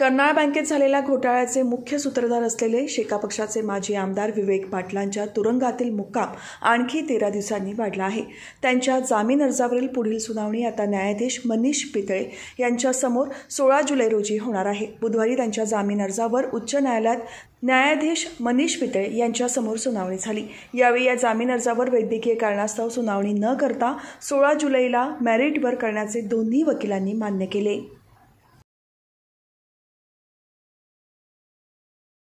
कर्नाळ बँकेत झालेल्या घोटाळ्याचे मुख्य सूत्रधार असलेले शेका पक्षाचे माजी आमदार विवेक पाटलांच्या तुरुंगातील मुक्काम आणखी तेरा दिवसांनी वाढला आहे त्यांच्या जामीन अर्जावरील पुढील सुनावणी आता न्यायाधीश मनीष पितळे यांच्यासमोर सोळा जुलै रोजी होणार आहे बुधवारी त्यांच्या जामीन अर्जावर उच्च न्यायालयात न्यायाधीश मनीष पितळे यांच्यासमोर सुनावणी झाली यावेळी या जामीन अर्जावर वैद्यकीय कारणास्तव सुनावणी न करता सोळा जुलैला मॅरिटवर करण्याचे दोन्ही वकिलांनी मान्य केले